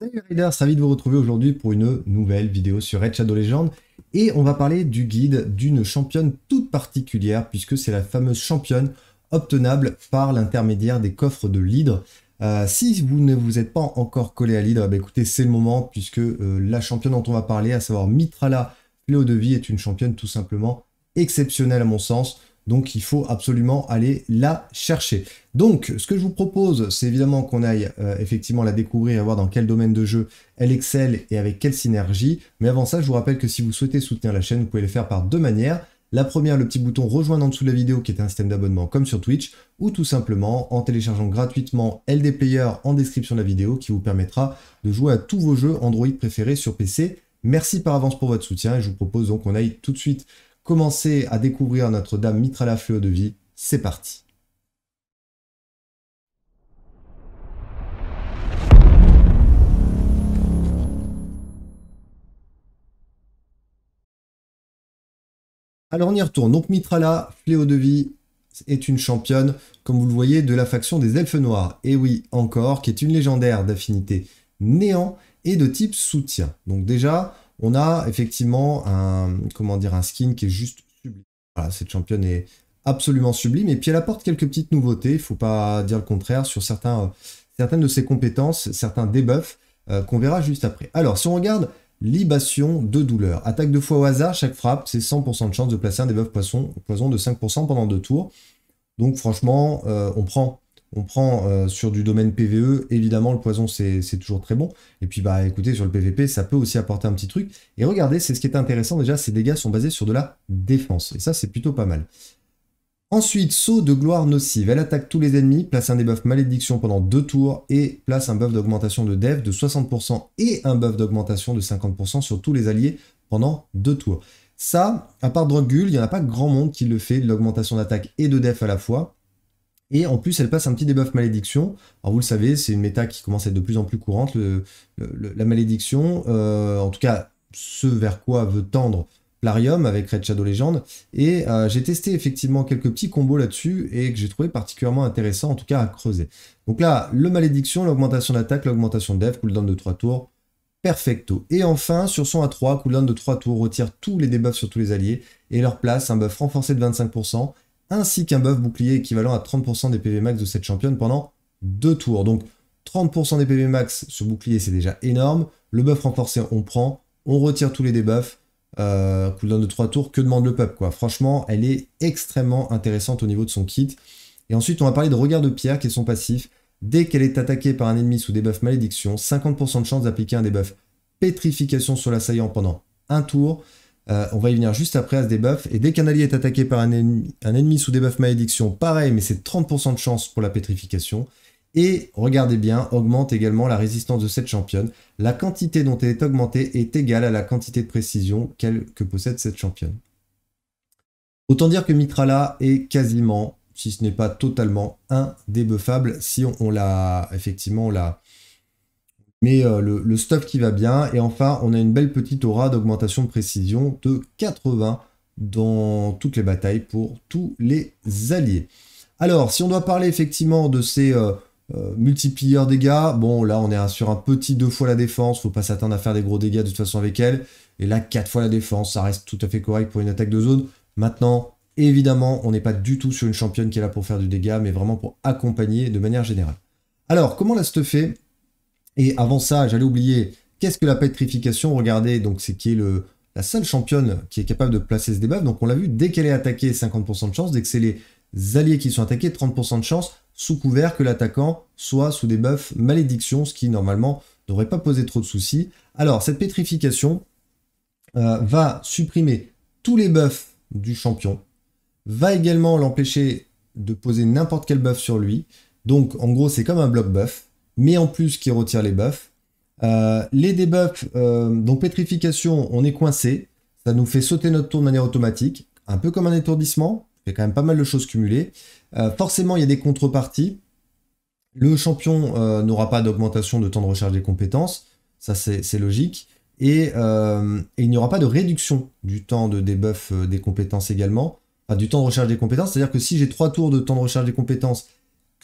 Salut les Raiders, ravi de vous retrouver aujourd'hui pour une nouvelle vidéo sur Red Shadow Legends et on va parler du guide d'une championne toute particulière puisque c'est la fameuse championne obtenable par l'intermédiaire des coffres de l'hydre. Euh, si vous ne vous êtes pas encore collé à l'hydre, bah écoutez c'est le moment puisque euh, la championne dont on va parler, à savoir Mitrala Fléau de Vie, est une championne tout simplement exceptionnelle à mon sens. Donc il faut absolument aller la chercher. Donc ce que je vous propose, c'est évidemment qu'on aille euh, effectivement la découvrir et voir dans quel domaine de jeu elle excelle et avec quelle synergie. Mais avant ça, je vous rappelle que si vous souhaitez soutenir la chaîne, vous pouvez le faire par deux manières. La première, le petit bouton rejoindre en dessous de la vidéo qui est un système d'abonnement comme sur Twitch, ou tout simplement en téléchargeant gratuitement LD Player en description de la vidéo qui vous permettra de jouer à tous vos jeux Android préférés sur PC. Merci par avance pour votre soutien et je vous propose donc qu'on aille tout de suite commencer à découvrir Notre-Dame Mitrala Fléau de Vie. C'est parti Alors on y retourne. Donc Mitrala, Fléau de Vie, est une championne, comme vous le voyez, de la faction des Elfes Noirs. Et oui, encore, qui est une légendaire d'affinité néant et de type soutien. Donc déjà, on a effectivement un, comment dire, un skin qui est juste sublime. cette championne est absolument sublime. Et puis elle apporte quelques petites nouveautés, il faut pas dire le contraire, sur certains, certaines de ses compétences, certains debuffs euh, qu'on verra juste après. Alors, si on regarde libation de douleur, attaque deux fois au hasard, chaque frappe, c'est 100% de chance de placer un debuff poison, poison de 5% pendant deux tours. Donc franchement, euh, on prend on prend euh, sur du domaine PVE, évidemment le poison c'est toujours très bon. Et puis bah écoutez, sur le PVP, ça peut aussi apporter un petit truc. Et regardez, c'est ce qui est intéressant déjà, ces dégâts sont basés sur de la défense. Et ça c'est plutôt pas mal. Ensuite, saut de gloire nocive. Elle attaque tous les ennemis, place un debuff malédiction pendant deux tours et place un buff d'augmentation de def de 60% et un buff d'augmentation de 50% sur tous les alliés pendant deux tours. Ça, à part Drogul, il n'y en a pas grand monde qui le fait, l'augmentation d'attaque et de def à la fois. Et en plus, elle passe un petit debuff malédiction. Alors vous le savez, c'est une méta qui commence à être de plus en plus courante, la malédiction. Euh, en tout cas, ce vers quoi veut tendre Plarium avec Red Shadow Legend. Et euh, j'ai testé effectivement quelques petits combos là-dessus et que j'ai trouvé particulièrement intéressant, en tout cas à creuser. Donc là, le malédiction, l'augmentation d'attaque, l'augmentation de dev, cooldown de 3 tours. Perfecto. Et enfin, sur son A3, cooldown de 3 tours retire tous les debuffs sur tous les alliés et leur place un buff renforcé de 25% ainsi qu'un buff bouclier équivalent à 30% des PV max de cette championne pendant deux tours. Donc 30% des PV max sur bouclier, c'est déjà énorme. Le buff renforcé, on prend, on retire tous les debuffs. Euh, cooldown de 3 tours, que demande le peuple quoi. Franchement, elle est extrêmement intéressante au niveau de son kit. Et ensuite, on va parler de regard de pierre qui est son passif. Dès qu'elle est attaquée par un ennemi sous debuff malédiction, 50% de chance d'appliquer un debuff pétrification sur l'assaillant pendant un tour. Euh, on va y venir juste après à ce debuff. Et dès qu'un allié est attaqué par un ennemi, sous debuff malédiction, pareil, mais c'est 30% de chance pour la pétrification. Et regardez bien, augmente également la résistance de cette championne. La quantité dont elle est augmentée est égale à la quantité de précision qu'elle que possède cette championne. Autant dire que Mitrala est quasiment, si ce n'est pas totalement, un indébuffable si on, on l'a effectivement on l'a mais euh, le, stuff qui va bien. Et enfin, on a une belle petite aura d'augmentation de précision de 80 dans toutes les batailles pour tous les alliés. Alors, si on doit parler effectivement de ces euh, euh dégâts, bon, là, on est sur un petit deux fois la défense, faut pas s'attendre à faire des gros dégâts de toute façon avec elle. Et là, quatre fois la défense, ça reste tout à fait correct pour une attaque de zone. Maintenant, évidemment, on n'est pas du tout sur une championne qui est là pour faire du dégât, mais vraiment pour accompagner de manière générale. Alors, comment la stuffer et avant ça, j'allais oublier, qu'est-ce que la pétrification Regardez, donc c'est qui est le, la seule championne qui est capable de placer ce debuff. Donc on l'a vu, dès qu'elle est attaquée, 50% de chance. Dès que c'est les alliés qui sont attaqués, 30% de chance, sous couvert que l'attaquant soit sous des buffs malédiction, ce qui normalement n'aurait pas posé trop de soucis. Alors cette pétrification euh, va supprimer tous les buffs du champion, va également l'empêcher de poser n'importe quel buff sur lui. Donc en gros c'est comme un bloc buff mais en plus qui retire les buffs. Euh, les debuffs, euh, donc pétrification, on est coincé. Ça nous fait sauter notre tour de manière automatique, un peu comme un étourdissement. Il y a quand même pas mal de choses cumulées. Euh, forcément, il y a des contreparties. Le champion n'aura pas d'augmentation de temps de recharge des compétences. Ça, c'est logique. Et, il n'y aura pas de réduction du temps de debuff des compétences également. Enfin, du temps de recharge des compétences. C'est-à-dire que si j'ai 3 tours de temps de recharge des compétences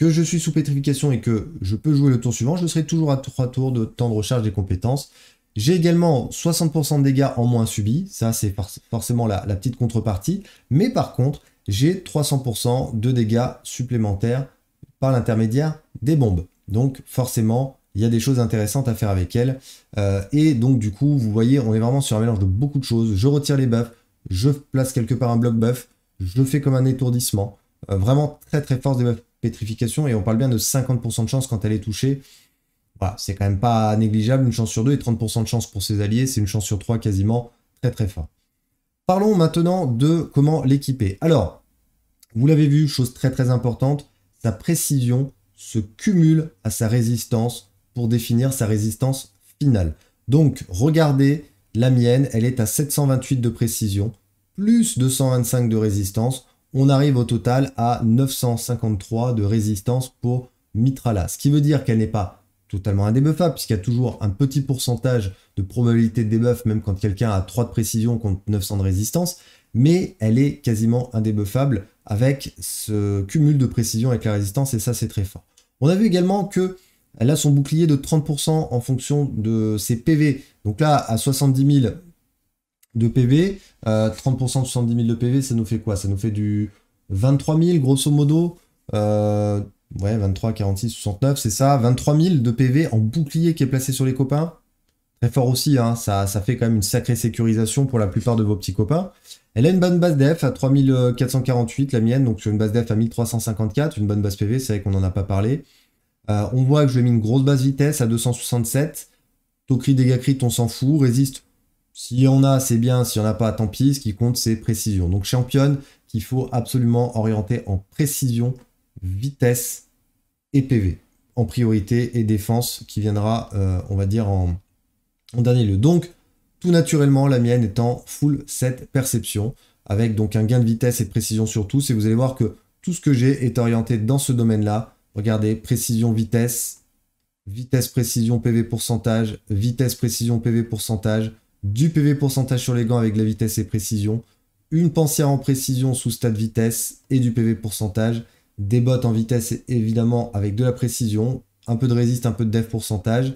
que je suis sous pétrification et que je peux jouer le tour suivant, je serai toujours à 3 tours de temps de recharge des compétences. J'ai également 60% de dégâts en moins subis, ça c'est forcément la, petite contrepartie, mais par contre j'ai 300% de dégâts supplémentaires par l'intermédiaire des bombes. Donc forcément il y a des choses intéressantes à faire avec elle euh, et donc du coup vous voyez on est vraiment sur un mélange de beaucoup de choses, je retire les buffs, je place quelque part un bloc buff, je fais comme un étourdissement, euh, vraiment très très fort des buffs pétrification, et on parle bien de 50% de chance quand elle est touchée. Voilà, bah, c'est quand même pas négligeable, une chance sur deux et 30% de chance pour ses alliés, c'est une chance sur trois quasiment, très très fort. Parlons maintenant de comment l'équiper. Alors, vous l'avez vu, chose très très importante, sa précision se cumule à sa résistance pour définir sa résistance finale. Donc, regardez, la mienne, elle est à 728 de précision, plus 225 de résistance on arrive au total à 953 de résistance pour Mitrala. Ce qui veut dire qu'elle n'est pas totalement indébuffable, puisqu'il y a toujours un petit pourcentage de probabilité de débuff, même quand quelqu'un a 3 de précision contre 900 de résistance, mais elle est quasiment indébuffable avec ce cumul de précision avec la résistance, et ça c'est très fort. On a vu également que elle a son bouclier de 30% en fonction de ses PV. Donc là, à 70 000, de PV. 30% euh, de 70 000 de PV, ça nous fait quoi Ça nous fait du 23 000, grosso modo. Euh, ouais, 23, 46, 69, c'est ça. 23 000 de PV en bouclier qui est placé sur les copains. Très fort aussi, hein. ça, ça, fait quand même une sacrée sécurisation pour la plupart de vos petits copains. Elle a une bonne base def à 3448, la mienne, donc sur une base def à 1354, une bonne base PV, c'est vrai qu'on n'en a pas parlé. Euh, on voit que je lui ai mis une grosse base vitesse à 267. Taux cri, dégâts crit, on s'en fout. Résiste, y on a, c'est bien. Si on a pas, tant pis. Ce qui compte, c'est précision. Donc, championne qu'il faut absolument orienter en précision, vitesse et PV en priorité et défense qui viendra, euh, on va dire, en, en, dernier lieu. Donc, tout naturellement, la mienne étant full set perception avec donc un gain de vitesse et de précision sur tous. Et vous allez voir que tout ce que j'ai est orienté dans ce domaine-là. Regardez, précision, vitesse, vitesse, précision, PV pourcentage, vitesse, précision, PV pourcentage, du PV pourcentage sur les gants avec la vitesse et précision, une pensière en précision sous stade vitesse et du PV pourcentage, des bottes en vitesse évidemment avec de la précision, un peu de résiste, un peu de def pourcentage,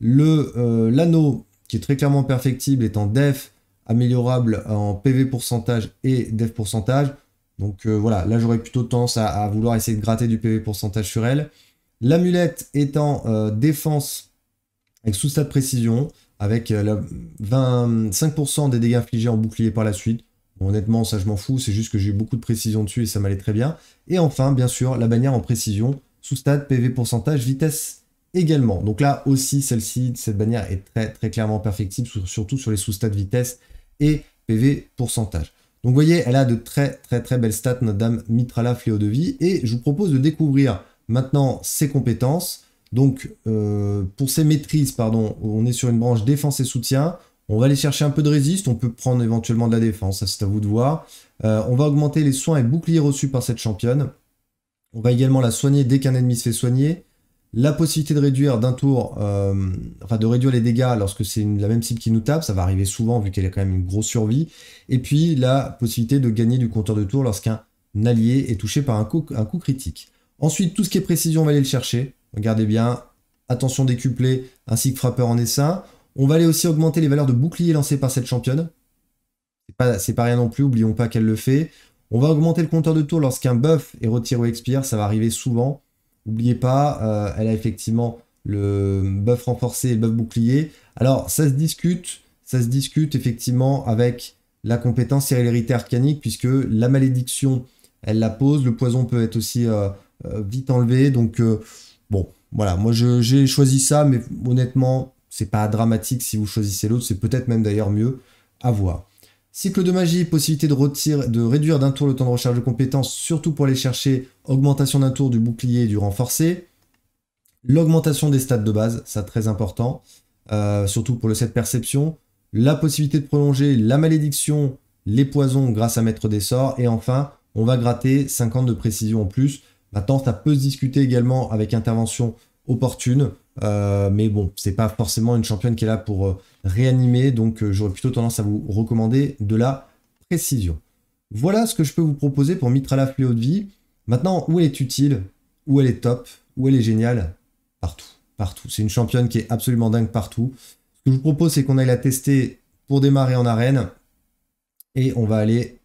le euh, l'anneau qui est très clairement perfectible étant en def, améliorable en PV pourcentage et def pourcentage. Donc euh, voilà, là j'aurais plutôt tendance à, vouloir essayer de gratter du PV pourcentage sur elle. L'amulette étant euh, défense avec sous stade précision, avec 25% euh, des dégâts infligés en bouclier par la suite. honnêtement, ça je m'en fous, c'est juste que j'ai eu beaucoup de précision dessus et ça m'allait très bien. Et enfin, bien sûr, la bannière en précision, sous stade, PV pourcentage, vitesse également. Donc là aussi, celle-ci, cette bannière est très très clairement perfectible, surtout sur les sous-stats vitesse et PV pourcentage. Donc vous voyez, elle a de très très très belles stats, notre dame Mitrala Fléau de Vie, et je vous propose de découvrir maintenant ses compétences, donc, euh, pour ces maîtrises, pardon, on est sur une branche défense et soutien. On va aller chercher un peu de résiste. On peut prendre éventuellement de la défense, c'est à vous de voir. Euh, on va augmenter les soins et boucliers reçus par cette championne. On va également la soigner dès qu'un ennemi se fait soigner. La possibilité de réduire d'un tour, euh, enfin de réduire les dégâts lorsque c'est la même cible qui nous tape, ça va arriver souvent vu qu'elle a quand même une grosse survie. Et puis la possibilité de gagner du compteur de tour lorsqu'un allié est touché par un coup, un coup critique. Ensuite, tout ce qui est précision, on va aller le chercher. Regardez bien. Attention décuplée, ainsi que frappeur en essaim. On va aller aussi augmenter les valeurs de bouclier lancées par cette championne. C'est pas, pas rien non plus, oublions pas qu'elle le fait. On va augmenter le compteur de tour lorsqu'un buff est retiré ou expire, ça va arriver souvent. N'oubliez pas, euh, elle a effectivement le buff renforcé et le buff bouclier. Alors ça se discute, ça se discute effectivement avec la compétence et l'hérité arcanique, puisque la malédiction, elle la pose, le poison peut être aussi euh, euh, vite enlevé, donc Bon, voilà, moi j'ai choisi ça, mais honnêtement, c'est pas dramatique si vous choisissez l'autre, c'est peut-être même d'ailleurs mieux à voir. Cycle de magie, possibilité de, de réduire d'un tour le temps de recharge de compétences, surtout pour aller chercher augmentation d'un tour du bouclier et du renforcé. L'augmentation des stats de base, ça très important, euh, surtout pour le set perception. La possibilité de prolonger la malédiction, les poisons grâce à maître des sorts. Et enfin, on va gratter 50 de précision en plus. Maintenant, ça peut se discuter également avec intervention opportune, euh, mais bon, c'est pas forcément une championne qui est là pour euh, réanimer, donc euh, j'aurais plutôt tendance à vous recommander de la précision. Voilà ce que je peux vous proposer pour la Fléau de Vie. Maintenant, où elle est utile, où elle est top, où elle est géniale, partout, partout. C'est une championne qui est absolument dingue partout. Ce que je vous propose, c'est qu'on aille la tester pour démarrer en arène, et on va aller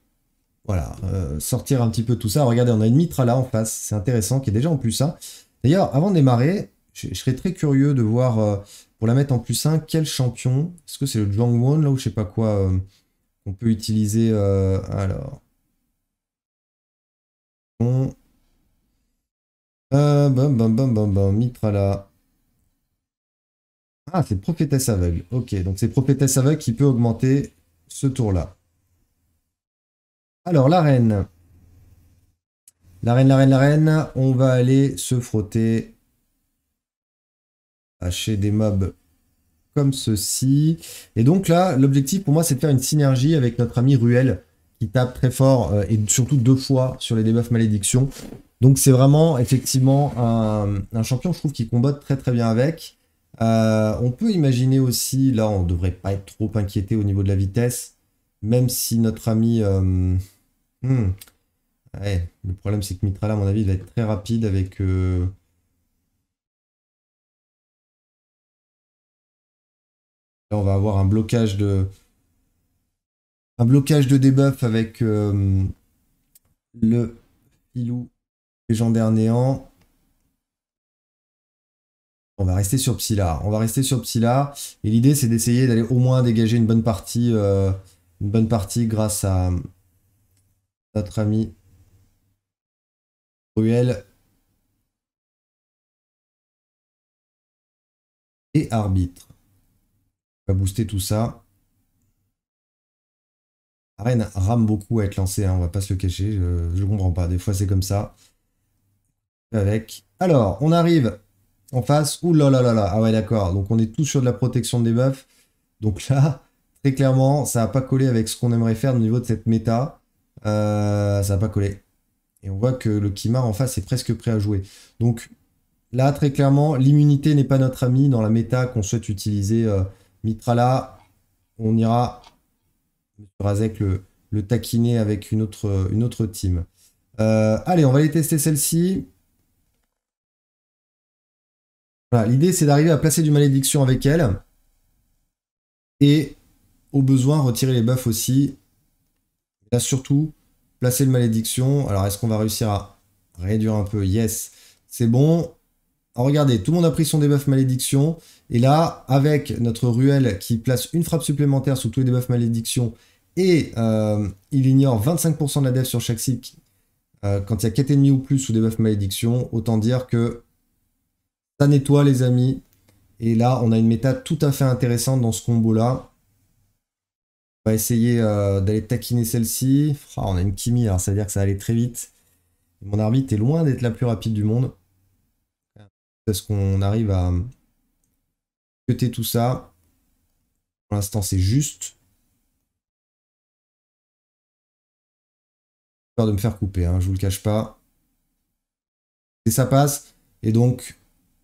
voilà, euh, sortir un petit peu tout ça. Regardez, on a une Mitra là en face, c'est intéressant, qui est déjà en plus 1. D'ailleurs, avant de démarrer, je, serais très curieux de voir, euh, pour la mettre en plus 1, quel champion Est-ce que c'est le Zhang Won, là, ou je sais pas quoi, euh, qu'on peut utiliser Alors... Bon... bam, bam, bam, bam, bam, Mitra là... Ah, c'est Prophétesse aveugle. Ok, donc c'est Prophétesse aveugle qui peut augmenter ce tour-là. Alors, la reine. La reine, la reine, la reine. On va aller se frotter. Hacher des mobs comme ceci. Et donc là, l'objectif pour moi, c'est de faire une synergie avec notre ami Ruel, qui tape très fort euh, et surtout deux fois sur les debuffs malédictions. Donc c'est vraiment effectivement un, champion, je trouve, qui combatte très très bien avec. Euh, on peut imaginer aussi, là on ne devrait pas être trop inquiété au niveau de la vitesse, même si notre ami... Euh, Hmm. le problème, c'est que Mitral, à mon avis, va être très rapide avec. Euh, là, on va avoir un blocage de. Un blocage de debuff avec euh, le filou légendaire néant. On va rester sur Psylar. On va rester sur Psylar. Et l'idée, c'est d'essayer d'aller au moins dégager une bonne partie, euh, une bonne partie grâce à, notre ami Ruel et arbitre. On va booster tout ça. Arène rame beaucoup à être lancé, hein, on va pas se le cacher, je, comprends pas. Des fois c'est comme ça. Avec. Alors, on arrive en face. Ouh là là là là. Ah ouais d'accord. Donc on est tous sur de la protection des buffs. Donc là, très clairement, ça n'a pas collé avec ce qu'on aimerait faire au niveau de cette méta. Euh, ça n'a pas collé. Et on voit que le Kimar en face est presque prêt à jouer. Donc là, très clairement, l'immunité n'est pas notre ami dans la méta qu'on souhaite utiliser. Euh, Mitrala, on ira, Razek, le, le, taquiner avec une autre, euh, une autre team. allez, on va aller tester celle-ci. L'idée, c'est d'arriver à placer du malédiction avec elle. Et au besoin, retirer les buffs aussi Là, surtout, placer le malédiction. Alors, est-ce qu'on va réussir à réduire un peu Yes, c'est bon. Alors, regardez, tout le monde a pris son debuff malédiction. Et là, avec notre ruelle qui place une frappe supplémentaire sous tous les debuffs malédiction et euh, il ignore 25% de la def sur chaque cycle euh, quand il y a 4 ennemis ou plus sous debuff malédiction, autant dire que ça nettoie les amis. Et là, on a une méta tout à fait intéressante dans ce combo-là va essayer euh, d'aller taquiner celle-ci. on a une Kimi, alors ça veut dire que ça allait très vite. Mon arbitre est loin d'être la plus rapide du monde. Est-ce qu'on arrive à hum, côté tout ça Pour l'instant, c'est juste. Peur de me faire couper, hein, je vous le cache pas. Et ça passe. Et donc,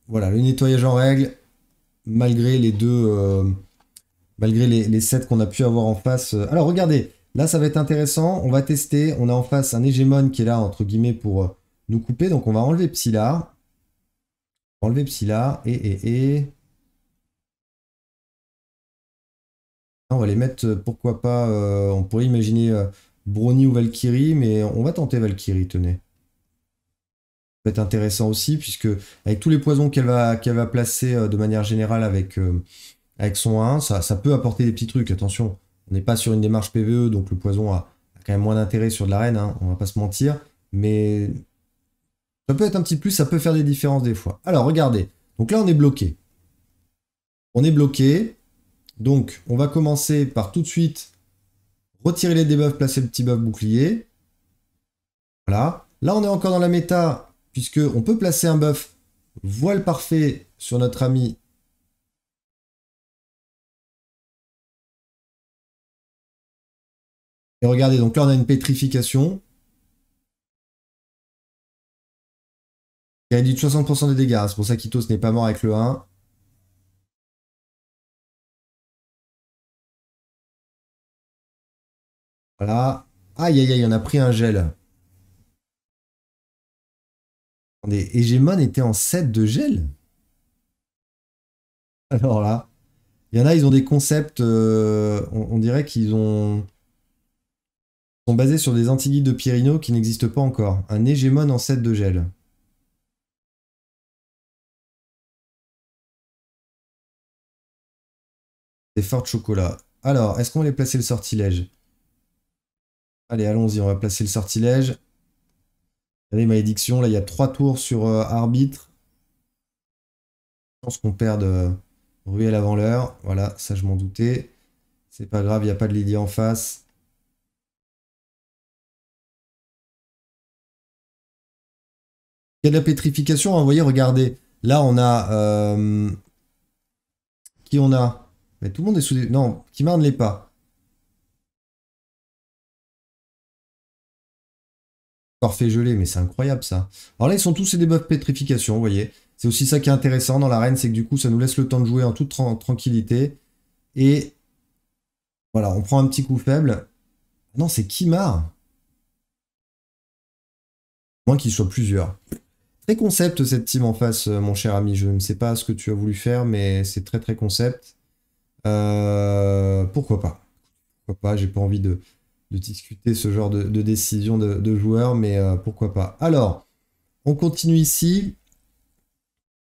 voilà, le nettoyage en règle, malgré les deux... Euh, malgré les, les sets qu'on a pu avoir en face. Euh, alors regardez, là ça va être intéressant, on va tester, on a en face un hégémon qui est là entre guillemets pour euh, nous couper, donc on va enlever Psyla, Enlever Psyla. et et et... On va les mettre, euh, pourquoi pas, on pourrait imaginer brownie ou Valkyrie, mais on va tenter Valkyrie, tenez. Ça va être intéressant aussi, puisque avec tous les poisons qu'elle va, placer de manière générale avec, avec son 1, ça, ça peut apporter des petits trucs. Attention, on n'est pas sur une démarche PVE, donc le poison a, quand même moins d'intérêt sur de l'arène, hein, on va pas se mentir. Mais ça peut être un petit plus, ça peut faire des différences des fois. Alors regardez, donc là on est bloqué. On est bloqué. Donc on va commencer par tout de suite retirer les debuffs, placer le petit buff bouclier. Voilà. Là on est encore dans la méta, puisque on peut placer un buff voile parfait sur notre ami Et regardez, donc là, on a une pétrification. Il a dit 60% des dégâts. C'est pour ça qu'Itos n'est pas mort avec le 1. Voilà. Aïe, aïe, aïe, on a pris un gel. Attendez, Hegemon était en 7 de gel Alors là, il y en a, ils ont des concepts, euh, on, dirait qu'ils ont sont basés sur des antilides de Pirino qui n'existent pas encore, un hégémone 7 de Gel. Des forts chocolats. chocolat. Alors, est-ce qu'on va les placer le sortilège Allez, allons-y, on va placer le sortilège. Regardez, malédiction, là, il y a trois tours sur euh, arbitre. Je pense qu'on perd de euh, ruelle avant l'heure. Voilà, ça, je m'en doutais. C'est pas grave, il n'y a pas de Lady en face. Il y de la pétrification. Hein, vous voyez, regardez. Là, on a... Euh, qui on a Mais tout le monde est sous... Des... Non, Kimar ne l'est pas. Parfait gelé, mais c'est incroyable ça. Alors là, ils sont tous des buffs pétrification, vous voyez. C'est aussi ça qui est intéressant dans l'arène, c'est que du coup, ça nous laisse le temps de jouer en toute tranquillité. Et voilà, on prend un petit coup faible. Non, c'est Kimar. Moins qu'il soit plusieurs. Très concept cette team en face, euh, mon cher ami. Je ne sais pas ce que tu as voulu faire, mais c'est très très concept. Euh, pourquoi pas Pourquoi pas J'ai pas envie de, discuter ce genre de, décision de, joueurs, joueur, mais euh, pourquoi pas Alors, on continue ici.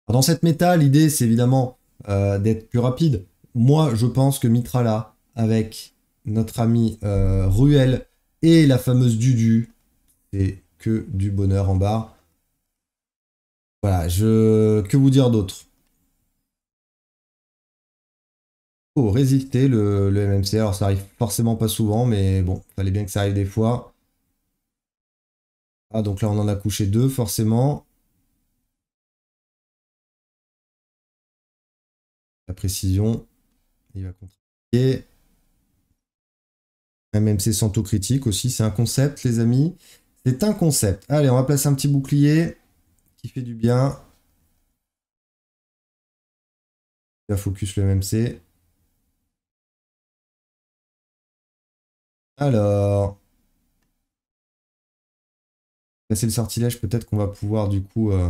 Dans cette méta, l'idée c'est évidemment d'être plus rapide. Moi, je pense que Mitrala, avec notre ami Ruel et la fameuse Dudu, c'est que du bonheur en barre. Voilà, je... que vous dire d'autre Oh, résister le, le MMC, alors ça arrive forcément pas souvent, mais bon, fallait bien que ça arrive des fois. Ah, donc là, on en a couché deux, forcément. La précision, il va contrôler. MMC sans taux critique aussi, c'est un concept, les amis. C'est un concept. Allez, on va placer un petit bouclier qui fait du bien. la focus le MMC. Alors. C'est le sortilège, peut-être qu'on va pouvoir du coup euh,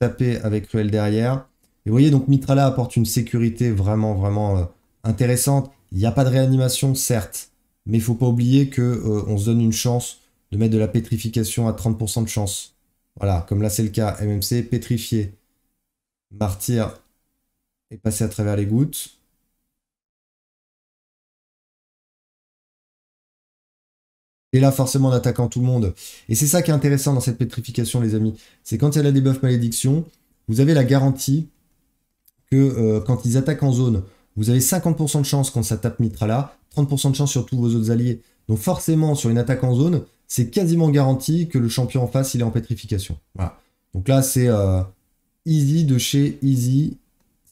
taper avec Ruel derrière. Et vous voyez, donc Mitrala apporte une sécurité vraiment, vraiment euh, intéressante. Il n'y a pas de réanimation, certes, mais il faut pas oublier que euh, on se donne une chance de mettre de la pétrification à 30% de chance. Voilà, comme là c'est le cas, MMC pétrifié. Martyr et passé à travers les gouttes. Et là, forcément, en attaquant tout le monde. Et c'est ça qui est intéressant dans cette pétrification, les amis. C'est quand il y a la debuff malédiction, vous avez la garantie que euh, quand ils attaquent en zone, vous avez 50% de chance quand ça tape là, 30% de chance sur tous vos autres alliés. Donc forcément, sur une attaque en zone, c'est quasiment garanti que le champion en face, il est en pétrification. Voilà. Donc là, c'est euh, easy de chez easy.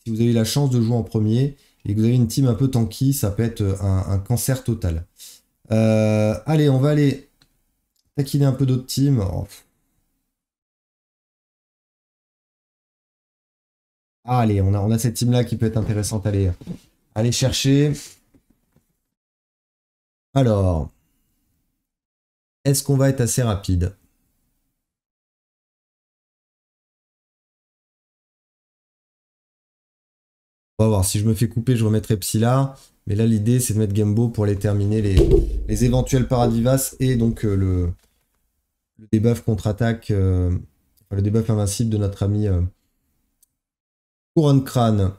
Si vous avez la chance de jouer en premier et que vous avez une team un peu tanky, ça peut être euh, un, cancer total. Euh, allez, on va aller taquiner un peu d'autres teams. Oh, allez, on a, on a cette team-là qui peut être intéressante à aller, à aller chercher. Alors, est-ce qu'on va être assez rapide On va voir, si je me fais couper, je remettrai là. Mais là, l'idée, c'est de mettre Gambo pour aller terminer, les, éventuels Paradivas et donc euh, le, le debuff contre-attaque, euh, le debuff invincible de notre ami euh, Couronne Crâne.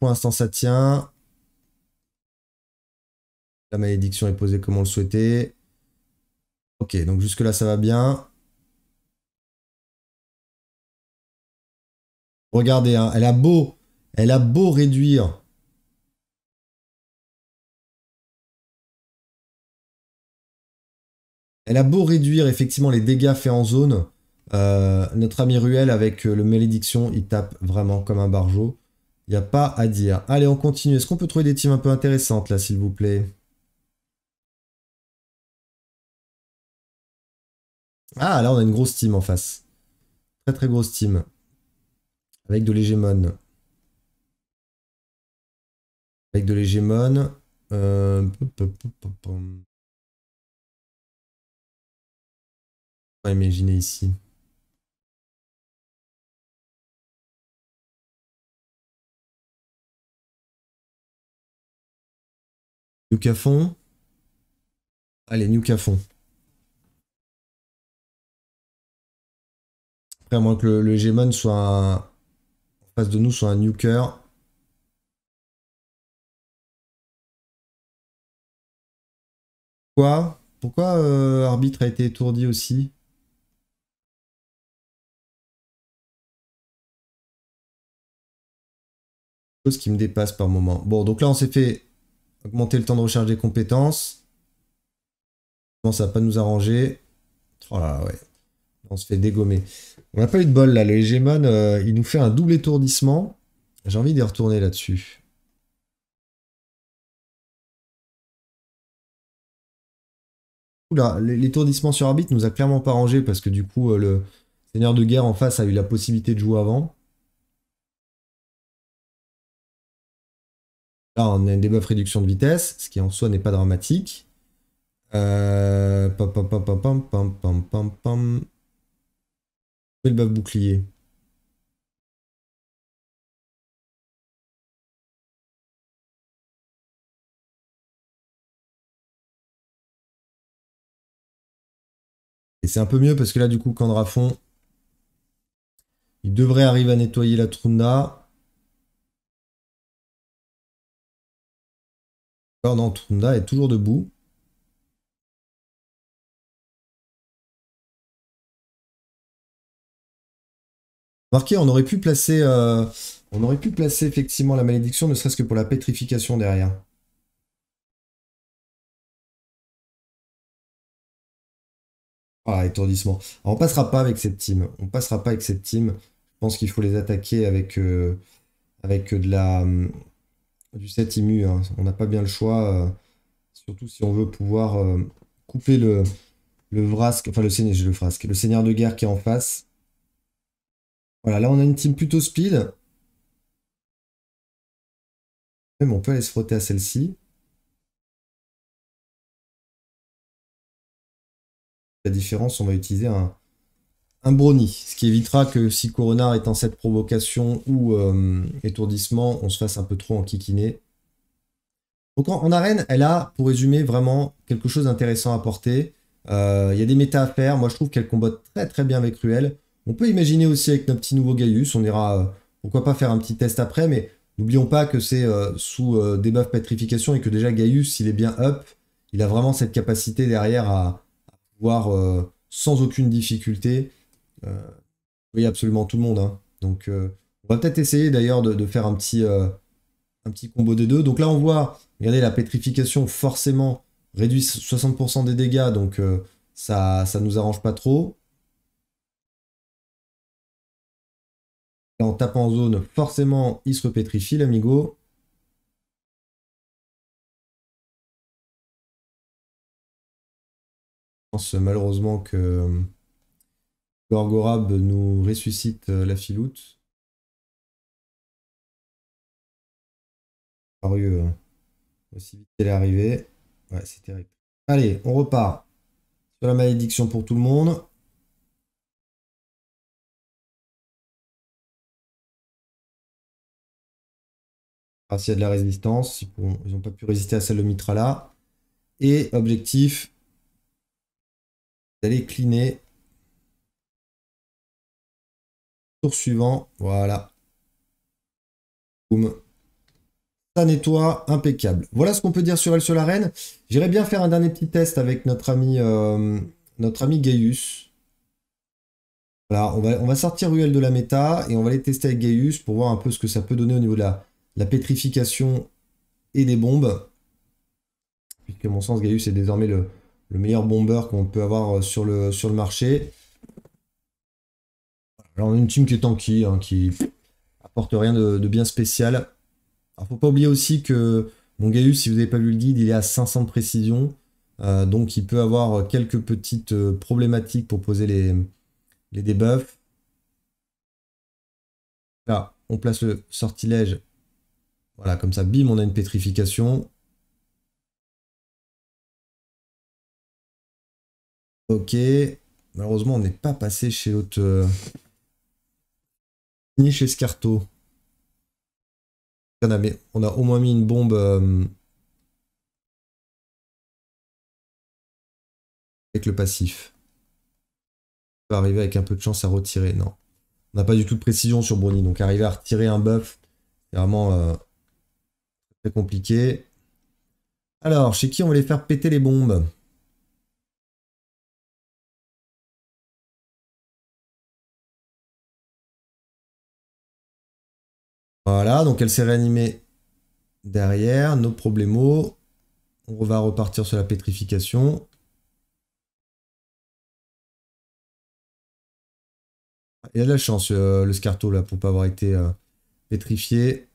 Pour l'instant, ça tient. La malédiction est posée comme on le souhaitait. Ok, donc jusque-là, ça va bien. Regardez, hein, elle a beau, elle a beau réduire Elle a beau réduire effectivement les dégâts faits en zone, euh, notre ami Ruel avec euh, le malédiction, il tape vraiment comme un barjot. Il n'y a pas à dire. Allez, on continue. Est-ce qu'on peut trouver des teams un peu intéressantes là, s'il vous plaît Ah, là, on a une grosse team en face. Très, très grosse team. Avec de l'Hégémon. Avec de l'Hégémon. Euh... On va imaginer ici. Newcafon. Allez, Newcafon. Après, à moins que le, Gemon soit en face de nous, soit un nuker. Quoi Pourquoi euh, Arbitre a été étourdi aussi Chose qui me dépasse par moment. Bon, donc là, on s'est fait augmenter le temps de recharge des compétences. Bon, ça va pas nous arranger. Oh là, ouais. On se fait dégommer. On n'a pas eu de bol là. Le Hegemon, euh, il nous fait un double étourdissement. J'ai envie d'y retourner là-dessus. Oula, l'étourdissement sur arbitre nous a clairement pas rangé parce que du coup, euh, le seigneur de guerre en face a eu la possibilité de jouer avant. Là, on a une débuff réduction de vitesse, ce qui en soi n'est pas dramatique. Euh... Pam, le bave bouclier. Et c'est un peu mieux parce que là, du coup, fond il devrait arriver à nettoyer la Trunda. Alors dans Trunda est toujours debout. Marqué, on aurait pu placer, euh, on aurait pu placer effectivement la malédiction, ne serait-ce que pour la pétrification derrière. Ah, étourdissement. on passera pas avec cette team. On passera pas avec cette team. Je pense qu'il faut les attaquer avec, euh, avec de la, euh, du 7 immu. Hein. On n'a pas bien le choix, surtout si on veut pouvoir couper le, le Vrasque, enfin le Seigneur, le le Seigneur de guerre qui est en face. Voilà, là on a une team plutôt speed. Même on peut aller se frotter à celle-ci. La différence, on va utiliser un, un brownie, ce qui évitera que si Coronard est en cette provocation ou euh, étourdissement, on se fasse un peu trop en kikiné. Donc en, arène, elle a, pour résumer, vraiment quelque chose d'intéressant à porter. Euh, il y a des méta à faire. Moi, je trouve qu'elle combat très très bien avec Ruelle. On peut imaginer aussi avec notre petit nouveau Gaius, on ira, euh, pourquoi pas faire un petit test après, mais n'oublions pas que c'est euh, sous euh, débuff pétrification et que déjà Gaius, il est bien up, il a vraiment cette capacité derrière à, pouvoir, sans aucune difficulté, oui, absolument tout le monde. Hein. Donc, on va peut-être essayer d'ailleurs de, faire un petit, un petit combo des deux. Donc là, on voit, regardez, la pétrification, forcément, réduit 60% des dégâts, donc ça, ça nous arrange pas trop. en tapant zone, forcément, il se repétrifie, l'amigo. Je pense malheureusement que Gorgorab nous ressuscite euh, la filoute. Paru euh, aussi vite qu'elle est arrivée. Ouais, c'est Allez, on repart sur la malédiction pour tout le monde. s'il y a de la résistance, ils n'ont pas pu résister à celle de Mitra là. Et objectif, d'aller cliner. Tour suivant, voilà. Boum. Ça nettoie, impeccable. Voilà ce qu'on peut dire sur elle, sur la reine. J'irai bien faire un dernier petit test avec notre ami, euh, notre ami Gaius. Voilà, on va, on va sortir Ruel de la méta et on va aller tester avec Gaius pour voir un peu ce que ça peut donner au niveau de la, la pétrification et des bombes. Puisque, à mon sens, Gaius est désormais le, meilleur bombeur qu'on peut avoir euh, sur le, sur le marché. Alors, une team qui est tanky, hein, qui apporte rien de, bien spécial. ne faut pas oublier aussi que mon Gaius, si vous n'avez pas vu le guide, il est à 500 de précision. Euh, donc, il peut avoir quelques petites euh, problématiques pour poser les, les debuffs. Là, on place le sortilège voilà, comme ça, bim, on a une pétrification. Ok. Malheureusement, on n'est pas passé chez l'autre... Euh, ni chez Scarto. On a, on a au moins mis une bombe... Euh, avec le passif. On peut arriver avec un peu de chance à retirer, non. On n'a pas du tout de précision sur Brony, donc arriver à retirer un buff, c'est vraiment... Euh, compliqué. Alors, chez qui on va les faire péter les bombes Voilà, donc elle s'est réanimée derrière. Nos problèmes On va repartir sur la pétrification. Il a de la chance, euh, le Scarto, là, pour pas avoir été euh, pétrifié.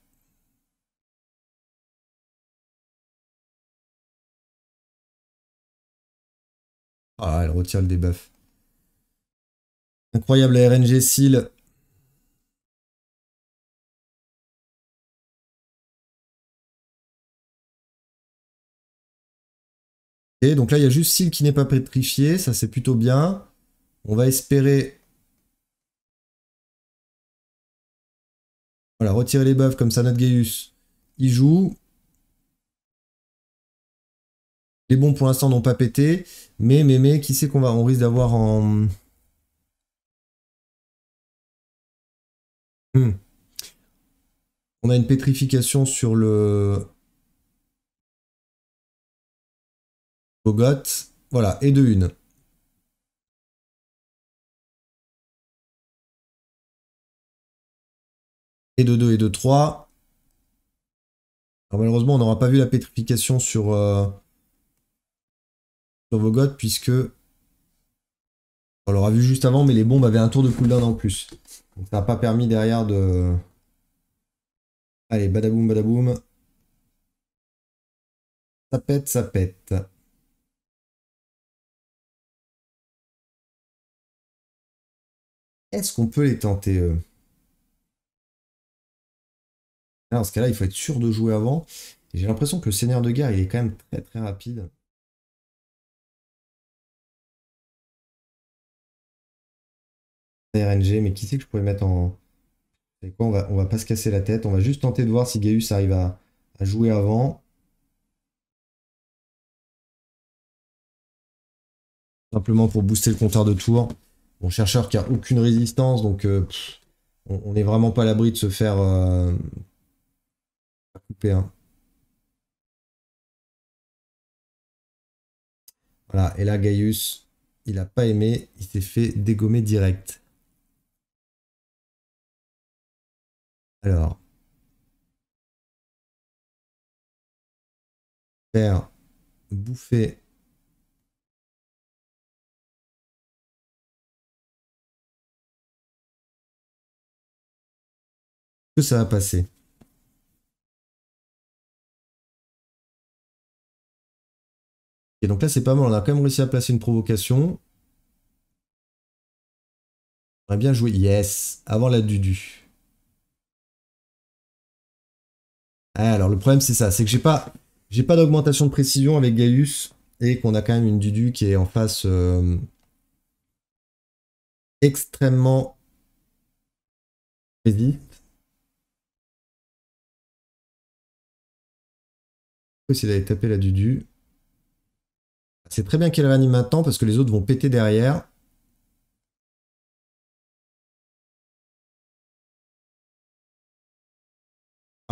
Ah, elle retire le debuff. Incroyable la RNG Seal. Et donc là, il y a juste Seal qui n'est pas pétrifié, ça c'est plutôt bien. On va espérer... Voilà, retirer les buffs comme ça, notre Gaius, il joue. Les bons pour l'instant n'ont pas pété. Mais, mais, mais, qui sait qu'on va On risque d'avoir en. Hmm. On a une pétrification sur le. Bogot. Voilà, et de une. Et de 2 et de 3. malheureusement, on n'aura pas vu la pétrification sur, euh, sur vos puisque on l'aura vu juste avant, mais les bombes avaient un tour de cooldown en plus. Donc ça n'a pas permis derrière de... Allez, badaboum, badaboum. Ça pète, ça pète. Est-ce qu'on peut les tenter, eux Dans ce cas-là, il faut être sûr de jouer avant. J'ai l'impression que le Seigneur de Guerre, il est quand même très très rapide. RNG, mais qui c'est que je pourrais mettre en. quoi on va, va pas se casser la tête, on va juste tenter de voir si Gaius arrive à, jouer avant. Simplement pour booster le compteur de tour. Mon chercheur qui a aucune résistance, donc euh, on n'est vraiment pas à l'abri de se faire euh, couper. Hein. Voilà, et là Gaius, il a pas aimé, il s'est fait dégommer direct. Alors, faire bouffer que ça va passer. Et donc là, c'est pas mal. On a quand même réussi à placer une provocation. On bien joué. Yes. Avant la Dudu. Alors le problème c'est ça, c'est que j'ai pas, j'ai pas d'augmentation de précision avec Gaius et qu'on a quand même une Dudu qui est en face euh, extrêmement Je vais essayer d'aller taper la Dudu. C'est très bien qu'elle anime maintenant parce que les autres vont péter derrière.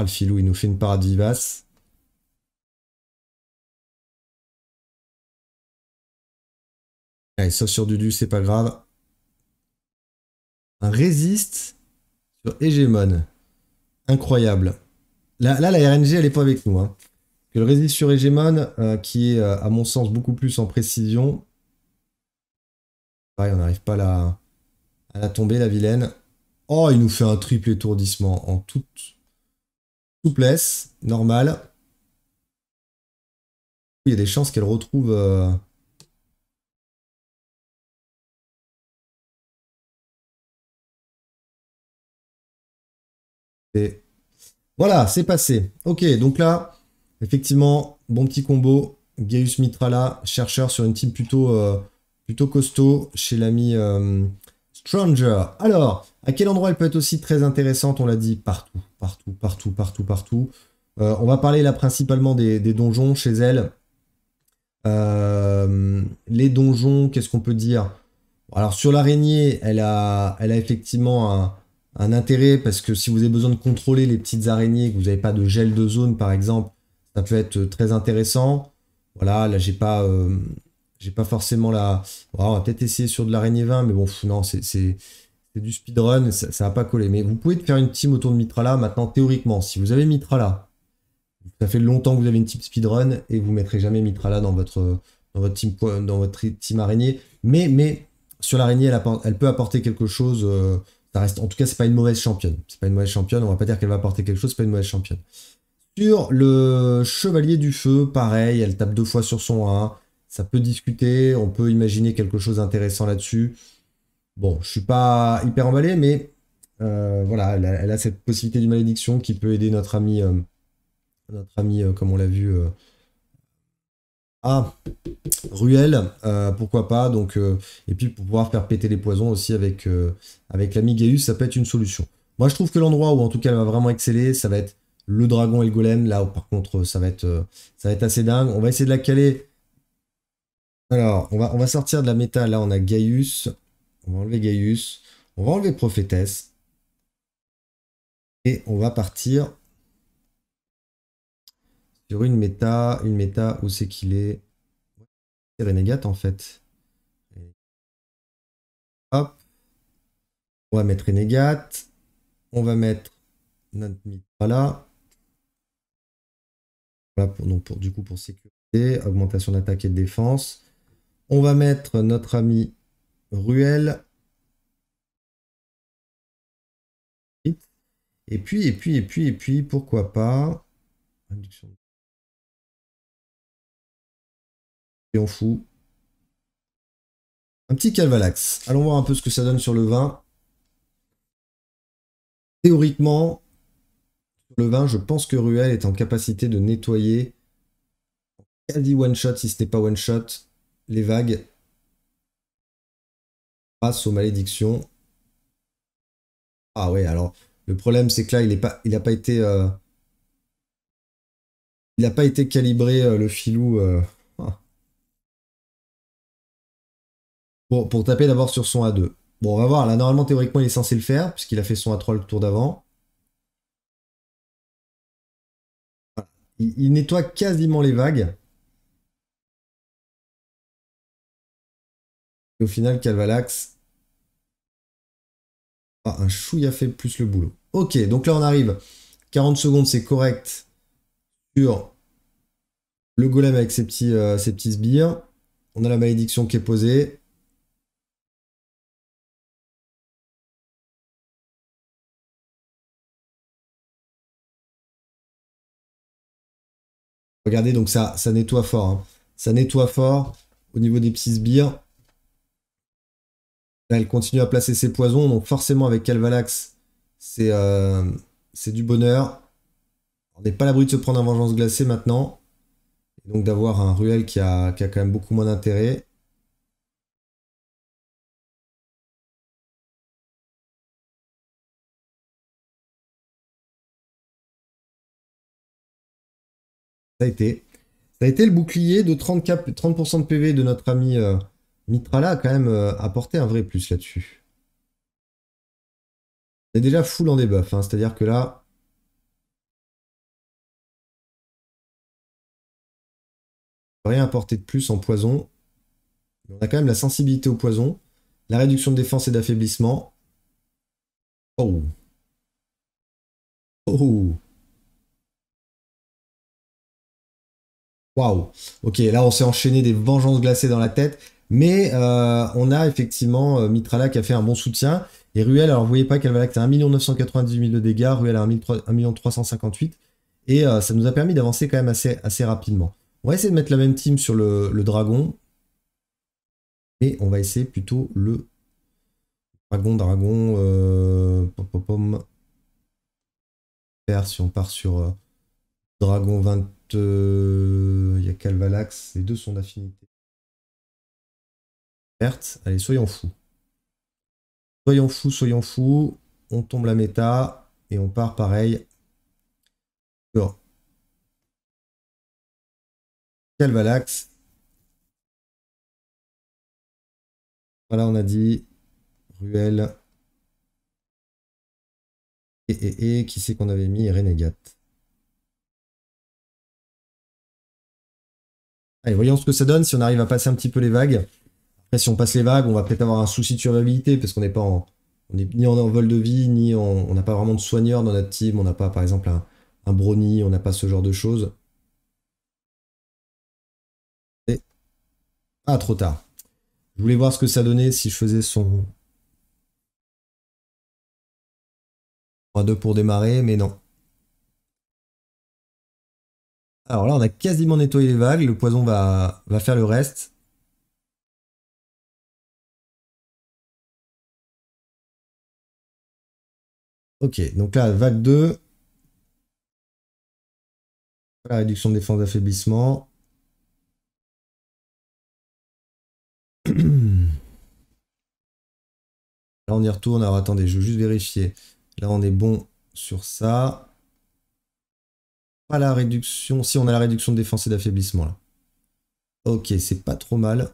le filou, il nous fait une parade vivace. Allez, sauf sur Dudu, c'est pas grave. Un résiste sur Hégémon. Incroyable. Là, là, la RNG, elle est pas avec nous. Hein. Le résiste sur Hégémon, euh, qui est, euh, à mon sens, beaucoup plus en précision. on n'arrive pas à à la tomber, la vilaine. Oh, il nous fait un triple étourdissement en toute Souplesse, normal. Il y a des chances qu'elle retrouve... Euh, Et... Voilà, c'est passé. Ok, donc là, effectivement, bon petit combo. Gaius Mitrala, chercheur sur une team plutôt, euh, plutôt costaud chez l'ami euh, Stranger. Alors, à quel endroit elle peut être aussi très intéressante On l'a dit, partout partout, partout, partout, partout. Euh, on va parler là principalement des, donjons chez elle. Euh, les donjons, qu'est-ce qu'on peut dire Alors sur l'araignée, elle a, elle a effectivement un, intérêt parce que si vous avez besoin de contrôler les petites araignées, que vous n'avez pas de gel de zone par exemple, ça peut être très intéressant. Voilà, là j'ai pas, euh, j'ai pas forcément la. on va peut-être essayer sur de l'araignée 20, mais bon, non, c'est c'est du speedrun, ça, ça a pas collé. Mais vous pouvez faire une team autour de Mitrala maintenant, théoriquement. Si vous avez Mitrala, ça fait longtemps que vous avez une team speedrun et vous mettrez jamais Mitrala dans votre, votre, team, dans votre team araignée. Mais, mais sur l'araignée, elle, peut apporter quelque chose. Euh, ça reste, en tout cas, c'est pas une mauvaise championne. C'est pas une mauvaise championne. On va pas dire qu'elle va apporter quelque chose. C'est pas une mauvaise championne. Sur le chevalier du feu, pareil, elle tape deux fois sur son 1. Ça peut discuter. On peut imaginer quelque chose d'intéressant là-dessus. Bon, je suis pas hyper emballé, mais euh, voilà, elle a, cette possibilité de malédiction qui peut aider notre ami, euh, notre ami, euh, comme on l'a vu, à Ruelle, pourquoi pas. Donc, et puis pour pouvoir faire péter les poisons aussi avec, avec l'ami Gaius, ça peut être une solution. Moi, je trouve que l'endroit où en tout cas elle va vraiment exceller, ça va être le dragon et le golem. Là, où, par contre, ça va être, ça va être assez dingue. On va essayer de la caler. Alors, on va, on va sortir de la méta. Là, on a Gaius. On va enlever Gaius. On va enlever Prophétesse. Et on va partir sur une méta. Une méta, où c'est qu'il est C'est en fait. Hop. On va mettre Renegade. On va mettre notre mitra là. Voilà, pour, donc pour, du coup pour sécurité, augmentation d'attaque et de défense. On va mettre notre ami Ruelle. Et puis, et puis, et puis, et puis, pourquoi pas. Et on fout. Un petit Calvalax. Allons voir un peu ce que ça donne sur le vin. Théoriquement, le vin, je pense que Ruel est en capacité de nettoyer dit one shot, si ce n'est pas one shot, les vagues grâce aux malédictions. Ah ouais, alors le problème c'est que là il n'a pas, il n'a pas été, euh, pas été calibré euh, le filou. Euh. Ah. pour, taper d'abord sur son A2. Bon, on va voir. Là, normalement, théoriquement, il est censé le faire, puisqu'il a fait son A3 le tour d'avant. il nettoie quasiment les vagues. Et au final, Calvalax ah, un chou un a fait plus le boulot. Ok, donc là on arrive. 40 secondes, c'est correct sur le golem avec ses petits, euh, petits sbires. On a la malédiction qui est posée. Regardez, donc ça, ça nettoie fort. Hein. Ça nettoie fort au niveau des petits sbires elle continue à placer ses poisons, donc forcément avec Calvalax, euh, c'est du bonheur. On n'est pas à l'abri de se prendre un vengeance glacée maintenant. Et donc d'avoir un ruel qui a, quand même beaucoup moins d'intérêt. Ça a été. Ça a été le bouclier de 30%, de PV de notre ami euh, Mitrala a quand même euh, apporté un vrai plus là-dessus. C'est déjà full en debuff. Hein, c'est-à-dire que là... Rien apporter de plus en poison. On a quand même la sensibilité au poison, la réduction de défense et d'affaiblissement. Oh. Oh. Waouh. Ok, là on s'est enchaîné des vengeances glacées dans la tête. Mais euh, on a effectivement euh, Mitrala qui a fait un bon soutien. Et Ruel, alors vous voyez pas Calvalax a 1 998 000 de dégâts, Ruel a 1 358 Et euh, ça nous a permis d'avancer quand même assez, assez rapidement. On va essayer de mettre la même team sur le, dragon. Et on va essayer plutôt le dragon, dragon. Euh, pom, pom, Si on part sur dragon 20, il y a Calvalax, les deux sont d'affinité. Allez, soyons fous. Soyons fous, soyons fous. On tombe la méta et on part pareil. Sur Calvalax. Voilà, on a dit Ruelle. Et, et, qui c'est qu'on avait mis Renegate. Allez, voyons ce que ça donne si on arrive à passer un petit peu les vagues si on passe les vagues, on va peut-être avoir un souci de survivabilité parce qu'on n'est pas en, on est ni en, vol de vie, ni on n'a pas vraiment de soigneur dans notre team. On n'a pas, par exemple, un, un brownie, on n'a pas ce genre de choses. Et... Ah, trop tard. Je voulais voir ce que ça donnait si je faisais son... 3 2 pour démarrer, mais non. Alors là, on a quasiment nettoyé les vagues. Le poison va, va faire le reste. Ok, donc là, vague 2. La réduction de défense d'affaiblissement. là, on y retourne. Alors, attendez, je veux juste vérifier. Là, on est bon sur ça. Pas la réduction. Si, on a la réduction de défense et d'affaiblissement, là. Ok, c'est pas trop mal.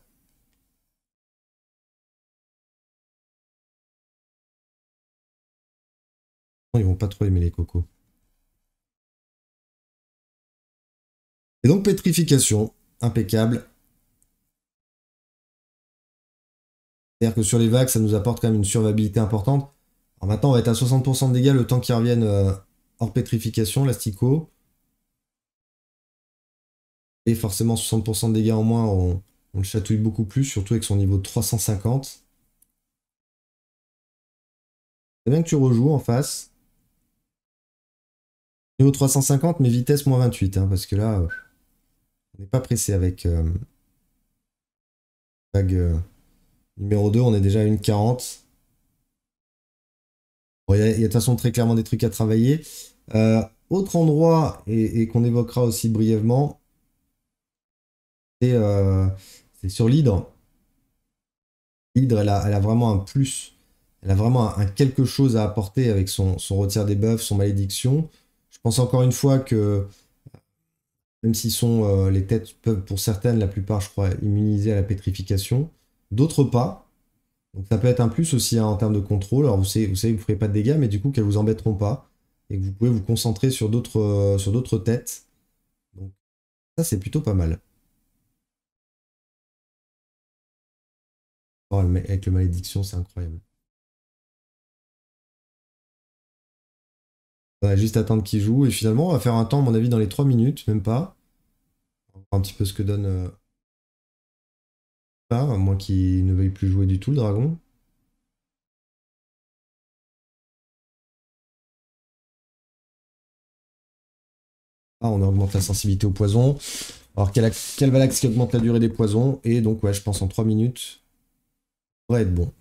ils vont pas trop aimer les cocos. Et donc pétrification, impeccable. C'est-à-dire que sur les vagues, ça nous apporte quand même une survivabilité importante. Alors maintenant, on va être à 60% de dégâts le temps qu'ils reviennent euh, hors pétrification, l'astico. Et forcément, 60% de dégâts en moins, on, on, le chatouille beaucoup plus, surtout avec son niveau 350. C'est bien que tu rejoues en face. Niveau 350, mais vitesse moins 28, hein, parce que là, euh, on n'est pas pressé avec euh, vague euh, numéro 2, on est déjà à une 40. Il y, a de toute façon très clairement des trucs à travailler. autre endroit, et, qu'on évoquera aussi brièvement, c'est sur l'hydre. L'hydre, elle, a, vraiment un plus. Elle a vraiment un, quelque chose à apporter avec son, son retire des buffs, son malédiction pense encore une fois que même s'ils sont euh, les têtes peuvent pour certaines, la plupart je crois, immuniser à la pétrification, d'autres pas. Donc ça peut être un plus aussi hein, en termes de contrôle. Alors vous savez, vous savez, vous ferez pas de dégâts, mais du coup qu'elles vous embêteront pas et que vous pouvez vous concentrer sur d'autres euh, sur d'autres têtes. Donc ça c'est plutôt pas mal. Oh, avec le malédiction, c'est incroyable. On va juste attendre qu'il joue. Et finalement, on va faire un temps, à mon avis, dans les 3 minutes, même pas. On va voir un petit peu ce que donne. Euh... Ah, à moins qu'il ne veuille plus jouer du tout le dragon. Ah, on augmente la sensibilité au poison. Alors quel valaxe qui augmente la durée des poisons. Et donc ouais, je pense en 3 minutes. Ça être bon.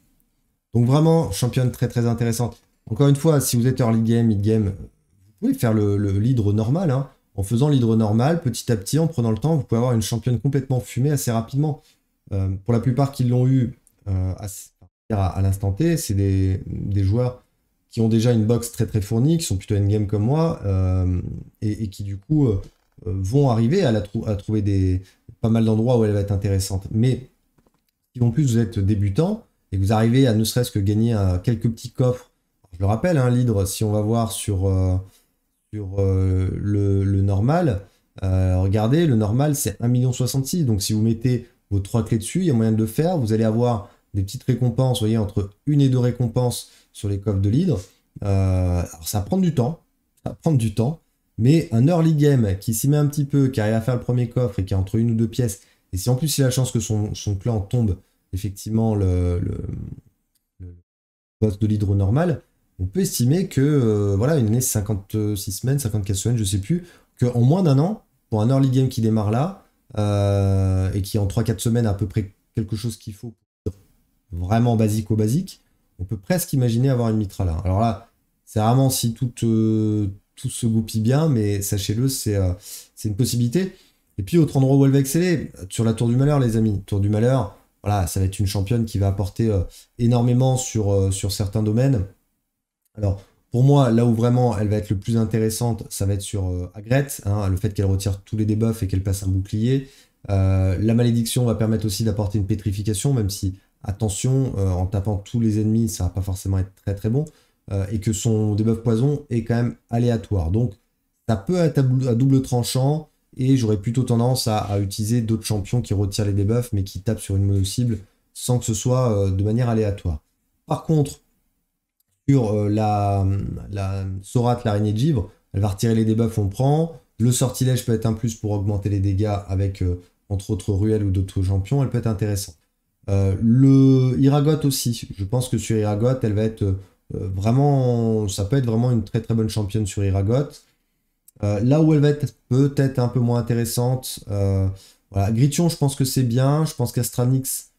Donc vraiment, championne très très intéressante. Encore une fois, si vous êtes early game, mid game, vous pouvez faire le, normal. Hein. En faisant l'hydre normal, petit à petit, en prenant le temps, vous pouvez avoir une championne complètement fumée assez rapidement. Euh, pour la plupart qui l'ont eu euh, à, l'instant T, c'est des, joueurs qui ont déjà une box très très fournie, qui sont plutôt game comme moi, euh, et, qui du coup vont arriver à, la à trouver des, pas mal d'endroits où elle va être intéressante. Mais si en plus vous êtes débutant et que vous arrivez à ne serait-ce que gagner quelques petits coffres je le rappelle, hein, l'hydre, si on va voir sur, euh, sur euh, le, normal, euh, regardez, le normal c'est 1,66 million Donc si vous mettez vos trois clés dessus, il y a moyen de le faire. Vous allez avoir des petites récompenses, voyez, entre une et deux récompenses sur les coffres de l'hydre. alors ça prend du temps, ça prend du temps, mais un early game qui s'y met un petit peu, qui arrive à faire le premier coffre et qui est entre une ou deux pièces, et si en plus il a la chance que son, clan tombe effectivement le, le, le boss de l'hydre normal, on peut estimer que euh, voilà une année 56 semaines, 54 semaines, je sais plus, qu'en moins d'un an, pour un early game qui démarre là, euh, et qui en 3-4 semaines a à peu près quelque chose qu'il faut pour vraiment basique au basique, on peut presque imaginer avoir une Mitra là. Alors là, c'est vraiment si tout, euh, tout se goupille bien, mais sachez-le, c'est une possibilité. Et puis autre endroit où elle va exceller, sur la Tour du Malheur, les amis. Tour du Malheur, voilà, ça va être une championne qui va apporter énormément sur, sur certains domaines. Alors, pour moi, là où vraiment elle va être le plus intéressante, ça va être sur euh, Agret, hein, Agrette, le fait qu'elle retire tous les debuffs et qu'elle passe un bouclier. Euh, la malédiction va permettre aussi d'apporter une pétrification, même si, attention, euh, en tapant tous les ennemis, ça va pas forcément être très très bon, et que son debuff poison est quand même aléatoire. Donc, ça peut être à double tranchant, et j'aurais plutôt tendance à, utiliser d'autres champions qui retirent les debuffs, mais qui tapent sur une mono-cible sans que ce soit de manière aléatoire. Par contre, sur euh, la, la l'araignée de givre, elle va retirer les débats qu'on prend. Le sortilège peut être un plus pour augmenter les dégâts avec, euh, entre autres, ruelle ou d'autres champions. Elle peut être intéressante. Euh, le Iragoth aussi. Je pense que sur Iragote, elle va être vraiment. Ça peut être vraiment une très très bonne championne sur Iragoth. là où elle va être peut-être un peu moins intéressante. voilà. Grition, je pense que c'est bien. Je pense qu'Astranix,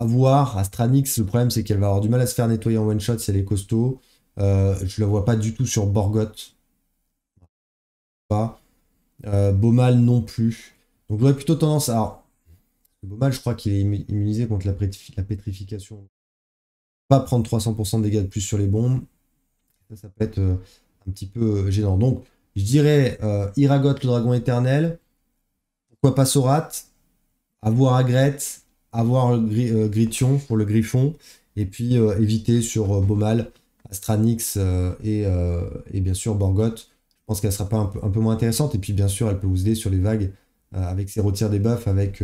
avoir, voir. Astranix, le problème, c'est qu'elle va avoir du mal à se faire nettoyer en one-shot si elle est costaud. Euh, je la vois pas du tout sur Borgoth. Pas. Euh, non plus. Donc j'aurais plutôt tendance à. Baumal. je crois qu'il est immunisé contre la, pétrification. Pas prendre 300% de dégâts de plus sur les bombes. Ça, peut être euh, un petit peu euh, gênant. Donc, je dirais Iragoth, le dragon éternel. Pourquoi pas Sorat Avoir Agrette avoir gri euh, pour le Griffon, et puis euh, éviter sur euh, Baumal, Astranix et, et, bien sûr Borgotte. Je pense qu'elle sera pas un peu, moins intéressante, et puis bien sûr elle peut vous aider sur les vagues avec ses retirs des buffs, avec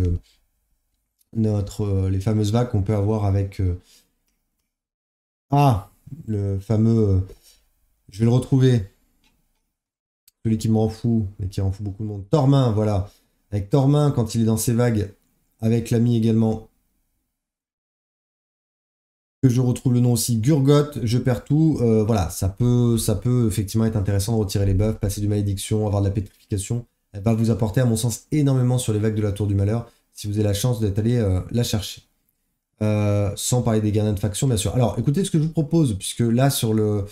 notre, les fameuses vagues qu'on peut avoir avec. ah Le fameux. je vais le retrouver celui qui m'en fout, mais qui en fout beaucoup de monde. Tormin, voilà. Avec Tormin, quand il est dans ses vagues, avec l'ami également que je retrouve le nom aussi, Gurgoth, je perds tout. Euh, voilà, ça peut, ça peut effectivement être intéressant de retirer les buffs, passer du malédiction, avoir de la pétrification. Elle va vous apporter, à mon sens, énormément sur les vagues de la tour du malheur, si vous avez la chance d'être allé euh, la chercher. Euh, sans parler des gardiens de faction, bien sûr. Alors, écoutez ce que je vous propose, puisque là, sur, le,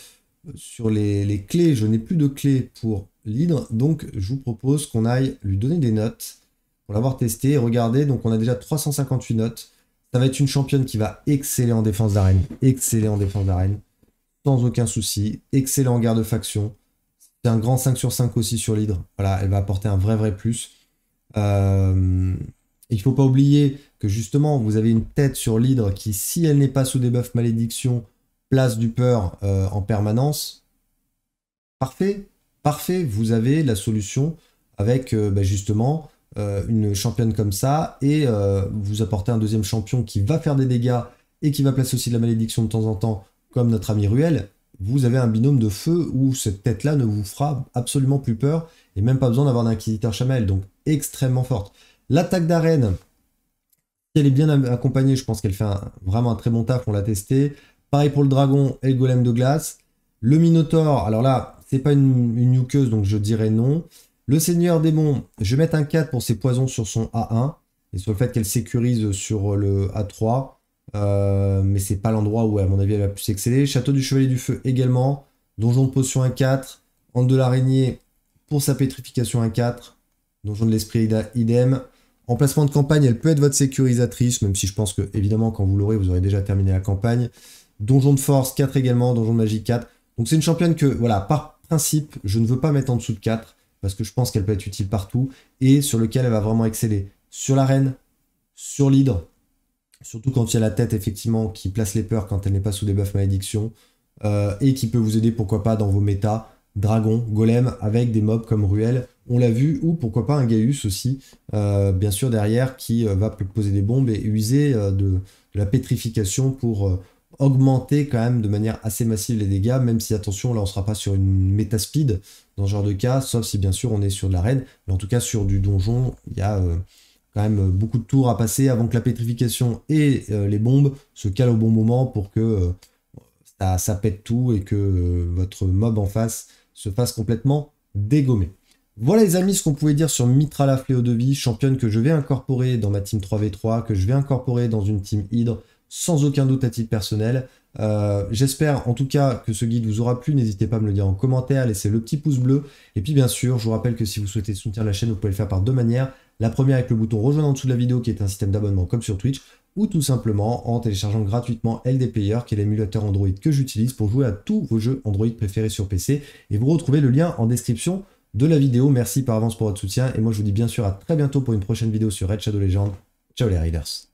sur les, les clés, je n'ai plus de clés pour l'hydre, donc je vous propose qu'on aille lui donner des notes pour l'avoir testé regardez, Donc on a déjà 358 notes. Ça va être une championne qui va exceller en défense d'arène. Exceller en défense d'arène. Sans aucun souci. Excellent en garde faction. C'est un grand 5 sur 5 aussi sur l'hydre. Voilà, elle va apporter un vrai vrai plus. Euh, il ne faut pas oublier que justement, vous avez une tête sur l'hydre qui, si elle n'est pas sous des buffs malédiction, place du peur euh, en permanence. Parfait, parfait, vous avez la solution avec euh, bah, justement euh, une championne comme ça et euh, vous apportez un deuxième champion qui va faire des dégâts et qui va placer aussi de la malédiction de temps en temps, comme notre ami Ruel, vous avez un binôme de feu où cette tête-là ne vous fera absolument plus peur et même pas besoin d'avoir inquisiteur chamel, donc extrêmement forte. L'attaque d'arène, elle est bien accompagnée, je pense qu'elle fait vraiment un très bon taf, on l'a testé. Pareil pour le dragon et le golem de glace. Le minotaure, alors là, c'est pas une, une nuqueuse, donc je dirais non. Le Seigneur Démon, je vais mettre un 4 pour ses poisons sur son A1 et sur le fait qu'elle sécurise sur le A3. mais euh, mais c'est pas l'endroit où, à mon avis, elle va plus exceller. Château du Chevalier du Feu également. Donjon de Potion un 4 en de l'Araignée pour sa pétrification un 4 Donjon de l'Esprit idem. Emplacement de campagne, elle peut être votre sécurisatrice, même si je pense que, évidemment, quand vous l'aurez, vous aurez déjà terminé la campagne. Donjon de Force 4 également. Donjon de Magie 4. Donc c'est une championne que, voilà, par principe, je ne veux pas mettre en dessous de 4 parce que je pense qu'elle peut être utile partout, et sur lequel elle va vraiment exceller. Sur l'arène, sur l'hydre, surtout quand il y a la tête effectivement qui place les peurs quand elle n'est pas sous des buffs malédiction, euh, et qui peut vous aider pourquoi pas dans vos méta, dragon, golem, avec des mobs comme Ruelle, on l'a vu, ou pourquoi pas un Gaius aussi, euh, bien sûr derrière, qui euh, va poser des bombes et user de, la pétrification pour augmenter quand même de manière assez massive les dégâts, même si attention, là on sera pas sur une méta speed dans ce genre de cas, sauf si bien sûr on est sur de la raid mais en tout cas sur du donjon, il y a euh, quand même euh, beaucoup de tours à passer avant que la pétrification et euh, les bombes se calent au bon moment pour que ça, pète tout et que votre mob en face se fasse complètement dégommer. Voilà les amis ce qu'on pouvait dire sur la Fléau de Vie, championne que je vais incorporer dans ma team 3v3, que je vais incorporer dans une team Hydre, sans aucun doute à titre personnel. Euh, j'espère en tout cas que ce guide vous aura plu. N'hésitez pas à me le dire en commentaire, laissez le petit pouce bleu. Et puis bien sûr, je vous rappelle que si vous souhaitez soutenir la chaîne, vous pouvez le faire par deux manières. La première avec le bouton rejoindre en dessous de la vidéo qui est un système d'abonnement comme sur Twitch ou tout simplement en téléchargeant gratuitement LD qui est l'émulateur Android que j'utilise pour jouer à tous vos jeux Android préférés sur PC. Et vous retrouvez le lien en description de la vidéo. Merci par avance pour votre soutien et moi je vous dis bien sûr à très bientôt pour une prochaine vidéo sur Red Shadow Legends. Ciao les Riders.